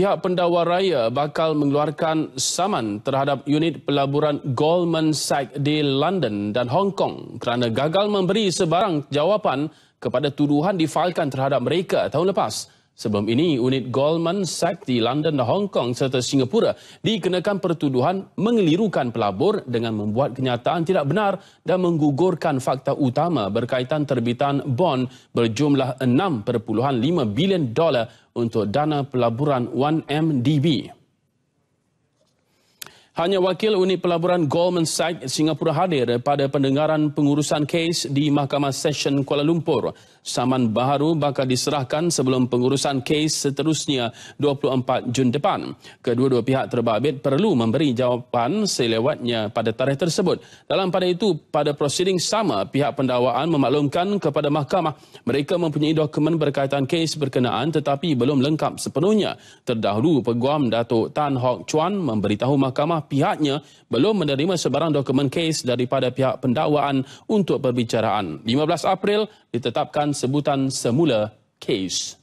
pihak pendawar raya bakal mengeluarkan saman terhadap unit pelaburan Goldman Sachs di London dan Hong Kong kerana gagal memberi sebarang jawapan kepada tuduhan difailkan terhadap mereka tahun lepas. Sebelum ini, unit Goldman Sachs di London dan Hong Kong serta Singapura dikenakan pertuduhan mengelirukan pelabur dengan membuat kenyataan tidak benar dan menggugurkan fakta utama berkaitan terbitan bond berjumlah 6.5 bilion dolar untuk dana pelaburan 1MDB. Hanya wakil Uni pelaburan Goldman Sachs Singapura hadir pada pendengaran pengurusan kes di Mahkamah Session Kuala Lumpur. Saman baru bakal diserahkan sebelum pengurusan kes seterusnya 24 Jun depan. Kedua-dua pihak terbabit perlu memberi jawapan selewatnya pada tarikh tersebut. Dalam pada itu, pada prosiding sama, pihak pendakwaan memaklumkan kepada mahkamah mereka mempunyai dokumen berkaitan kes berkenaan tetapi belum lengkap sepenuhnya. Terdahulu, Peguam Datuk Tan Hock Chuan memberitahu mahkamah rumah pihaknya belum menerima sebarang dokumen kes daripada pihak pendakwaan untuk perbicaraan. 15 April ditetapkan sebutan semula kes.